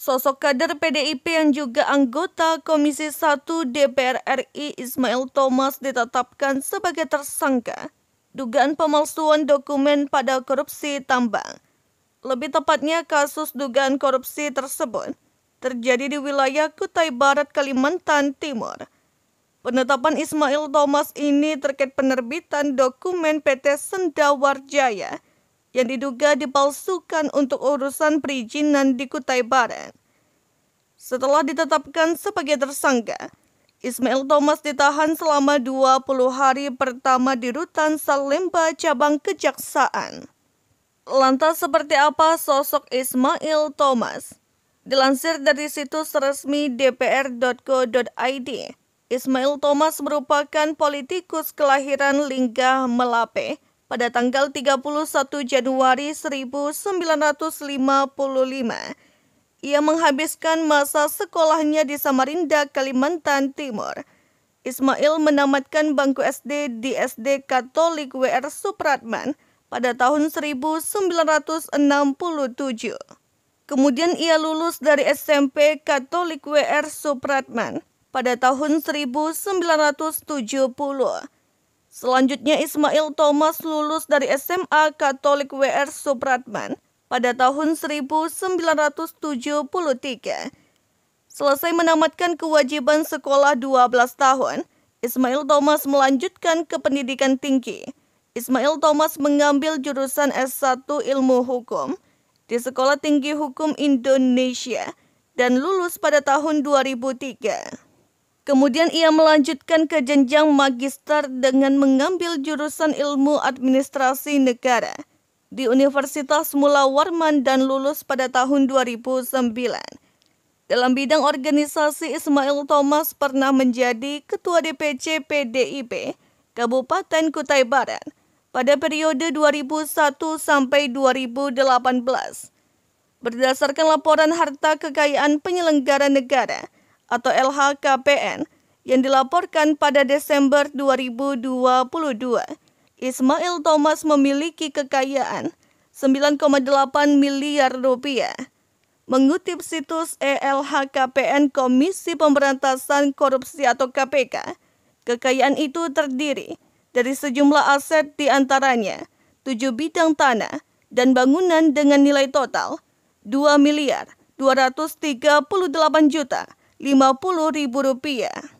Sosok kader PDIP yang juga anggota Komisi 1 DPR RI Ismail Thomas ditetapkan sebagai tersangka dugaan pemalsuan dokumen pada korupsi tambang. Lebih tepatnya kasus dugaan korupsi tersebut terjadi di wilayah Kutai Barat, Kalimantan Timur. Penetapan Ismail Thomas ini terkait penerbitan dokumen PT Sendawarjaya yang diduga dipalsukan untuk urusan perizinan di Kutai Barat. Setelah ditetapkan sebagai tersangka, Ismail Thomas ditahan selama 20 hari pertama di Rutan Salemba Cabang Kejaksaan. Lantas seperti apa sosok Ismail Thomas? Dilansir dari situs resmi dpr.co.id, Ismail Thomas merupakan politikus kelahiran Lingga Melape pada tanggal 31 Januari 1955. Ia menghabiskan masa sekolahnya di Samarinda, Kalimantan Timur. Ismail menamatkan bangku SD di SD Katolik WR Supratman pada tahun 1967. Kemudian ia lulus dari SMP Katolik WR Supratman pada tahun 1970. Selanjutnya Ismail Thomas lulus dari SMA Katolik WR Supratman pada tahun 1973. Selesai menamatkan kewajiban sekolah 12 tahun, Ismail Thomas melanjutkan ke pendidikan tinggi. Ismail Thomas mengambil jurusan S1 Ilmu Hukum – di Sekolah Tinggi Hukum Indonesia dan lulus pada tahun 2003. Kemudian ia melanjutkan ke jenjang magister dengan mengambil jurusan ilmu administrasi negara di Universitas Mula Warman dan lulus pada tahun 2009. Dalam bidang organisasi, Ismail Thomas pernah menjadi Ketua DPC PDIP Kabupaten Kutai Barat pada periode 2001 sampai 2018. Berdasarkan laporan harta kekayaan penyelenggara negara atau LHKPN yang dilaporkan pada Desember 2022, Ismail Thomas memiliki kekayaan 9,8 miliar rupiah. Mengutip situs ELHKPN Komisi Pemberantasan Korupsi atau KPK, kekayaan itu terdiri dari sejumlah aset di antaranya 7 bidang tanah dan bangunan dengan nilai total 2 miliar 238 juta 50 ribu rupiah.